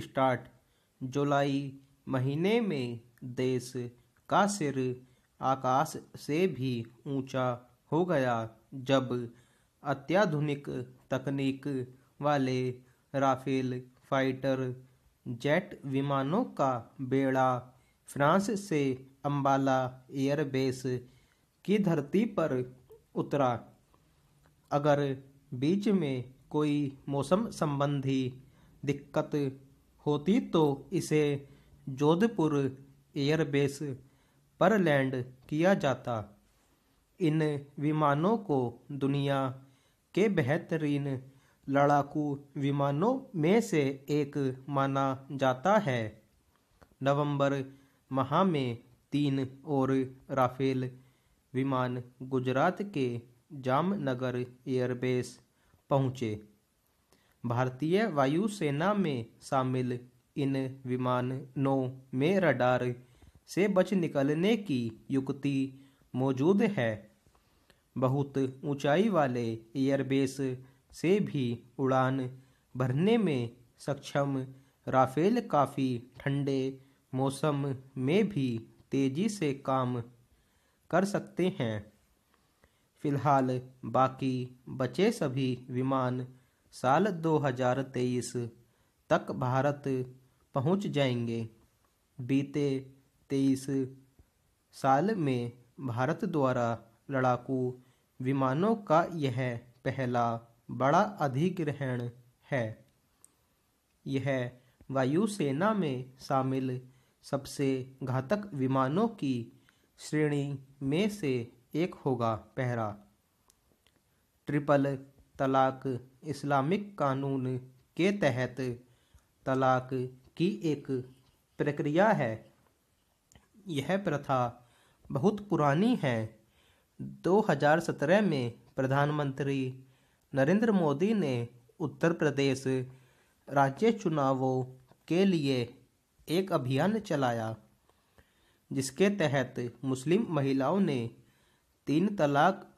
start जुलाई महीने में देश का सिर आकाश से भी ऊंचा हो गया जब अत्याधुनिक तकनीक वाले राफेल फाइटर जेट विमानों का बेड़ा फ्रांस से अंबाला एयरबेस की धरती पर उतरा अगर बीच में कोई मौसम संबंधी दिक्कत होती तो इसे जोधपुर एयरबेस पर लैंड किया जाता इन विमानों को दुनिया के बेहतरीन लड़ाकू विमानों में से एक माना जाता है नवंबर माह में तीन और राफेल विमान गुजरात के जामनगर एयरबेस पहुँचे भारतीय वायुसेना में शामिल इन विमानों में रडार से बच निकलने की युक्ति मौजूद है बहुत ऊंचाई वाले एयरबेस से भी उड़ान भरने में सक्षम राफेल काफ़ी ठंडे मौसम में भी तेज़ी से काम कर सकते हैं फिलहाल बाकी बचे सभी विमान साल 2023 तक भारत पहुंच जाएंगे बीते तेईस साल में भारत द्वारा लड़ाकू विमानों का यह पहला बड़ा अधिग्रहण है यह वायुसेना में शामिल सबसे घातक विमानों की श्रेणी में से एक होगा पहरा ट्रिपल तलाक इस्लामिक कानून के तहत तलाक की एक प्रक्रिया है यह प्रथा बहुत पुरानी है 2017 में प्रधानमंत्री नरेंद्र मोदी ने उत्तर प्रदेश राज्य चुनावों के लिए एक अभियान चलाया जिसके तहत मुस्लिम महिलाओं ने तीन तलाक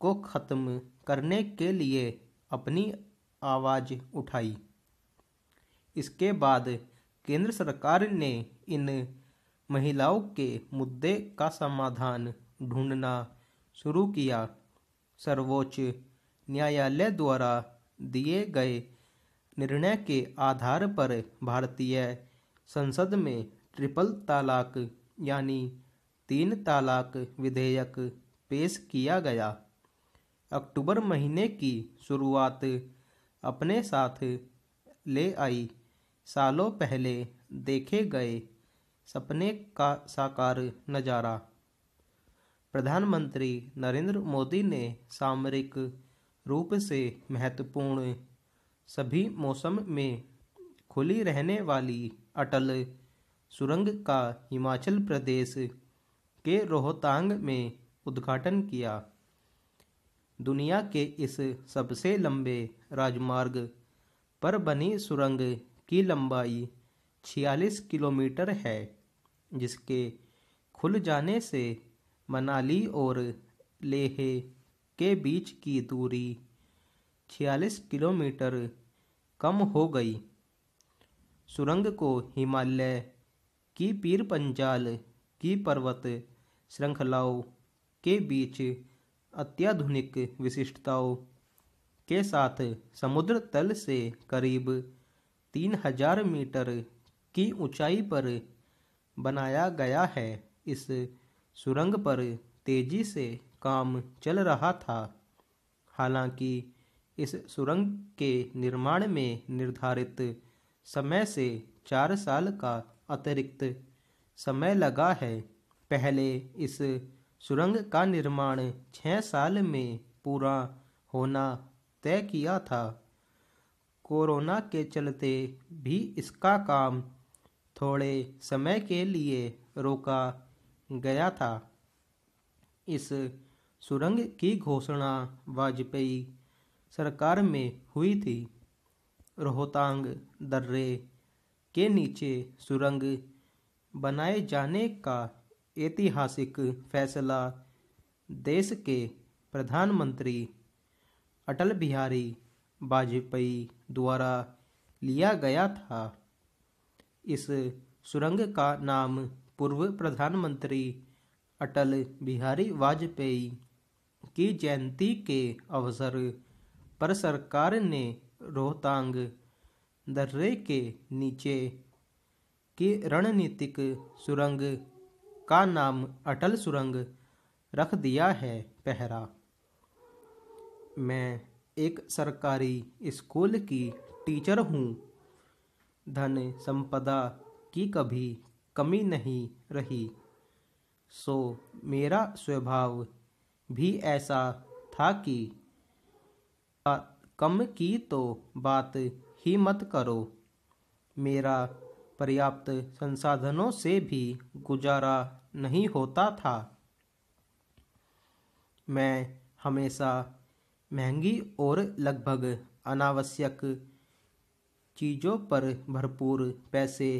को ख़त्म करने के लिए अपनी आवाज़ उठाई इसके बाद केंद्र सरकार ने इन महिलाओं के मुद्दे का समाधान ढूंढना शुरू किया सर्वोच्च न्यायालय द्वारा दिए गए निर्णय के आधार पर भारतीय संसद में ट्रिपल तालाक यानी तीन तालाक विधेयक पेश किया गया अक्टूबर महीने की शुरुआत अपने साथ ले आई सालों पहले देखे गए सपने का साकार नज़ारा प्रधानमंत्री नरेंद्र मोदी ने सामरिक रूप से महत्वपूर्ण सभी मौसम में खुली रहने वाली अटल सुरंग का हिमाचल प्रदेश के रोहतांग में उद्घाटन किया दुनिया के इस सबसे लंबे राजमार्ग पर बनी सुरंग की लंबाई 46 किलोमीटर है जिसके खुल जाने से मनाली और लेह के बीच की दूरी 46 किलोमीटर कम हो गई सुरंग को हिमालय की पीर पंजाल की पर्वत श्रृंखलाओं के बीच अत्याधुनिक विशिष्टताओं के साथ समुद्र तल से करीब तीन हजार मीटर की ऊंचाई पर बनाया गया है इस सुरंग पर तेजी से काम चल रहा था हालांकि इस सुरंग के निर्माण में निर्धारित समय से चार साल का अतिरिक्त समय लगा है पहले इस सुरंग का निर्माण छः साल में पूरा होना तय किया था कोरोना के चलते भी इसका काम थोड़े समय के लिए रोका गया था इस सुरंग की घोषणा वाजपेयी सरकार में हुई थी रोहतांग दर्रे के नीचे सुरंग बनाए जाने का ऐतिहासिक फैसला देश के प्रधानमंत्री अटल बिहारी वाजपेयी द्वारा लिया गया था इस सुरंग का नाम पूर्व प्रधानमंत्री अटल बिहारी वाजपेयी की जयंती के अवसर पर सरकार ने रोहतांग दर्रे के नीचे की रणनीतिक सुरंग का नाम अटल सुरंग रख दिया है पहरा मैं एक सरकारी स्कूल की टीचर हूँ धन संपदा की कभी कमी नहीं रही सो मेरा स्वभाव भी ऐसा था कि कम की तो बात ही मत करो मेरा पर्याप्त संसाधनों से भी गुजारा नहीं होता था मैं हमेशा महंगी और लगभग अनावश्यक चीज़ों पर भरपूर पैसे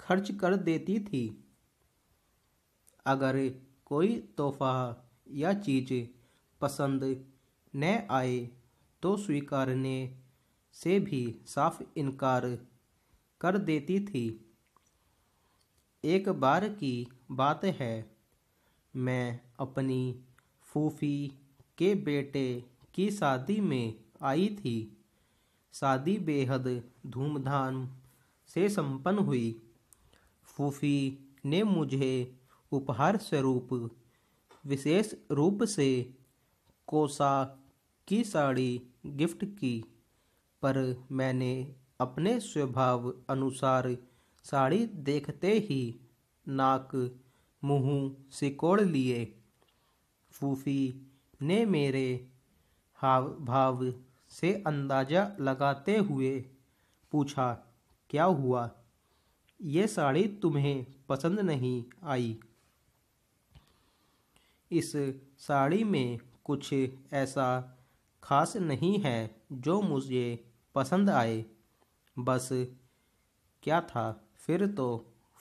खर्च कर देती थी अगर कोई तोहफा या चीज़ पसंद न आए तो स्वीकारने से भी साफ इनकार कर देती थी एक बार की बात है मैं अपनी फूफी के बेटे की शादी में आई थी शादी बेहद धूमधाम से संपन्न हुई फूफी ने मुझे उपहार स्वरूप विशेष रूप से कोसा की साड़ी गिफ्ट की पर मैंने अपने स्वभाव अनुसार साड़ी देखते ही नाक मुँह सिकोड़ लिए फूफी ने मेरे हाव भाव से अंदाज़ा लगाते हुए पूछा क्या हुआ ये साड़ी तुम्हें पसंद नहीं आई इस साड़ी में कुछ ऐसा खास नहीं है जो मुझे पसंद आए बस क्या था फिर तो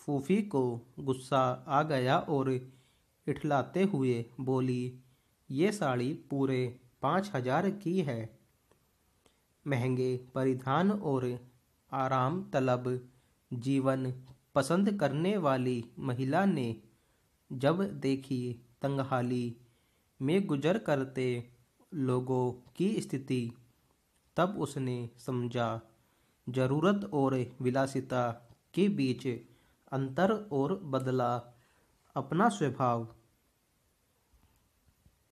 फूफी को गुस्सा आ गया और इठलाते हुए बोली ये साड़ी पूरे पाँच हजार की है महंगे परिधान और आराम तलब जीवन पसंद करने वाली महिला ने जब देखी तंगहाली में गुजर करते लोगों की स्थिति तब उसने समझा ज़रूरत और विलासिता के बीच अंतर और बदला अपना स्वभाव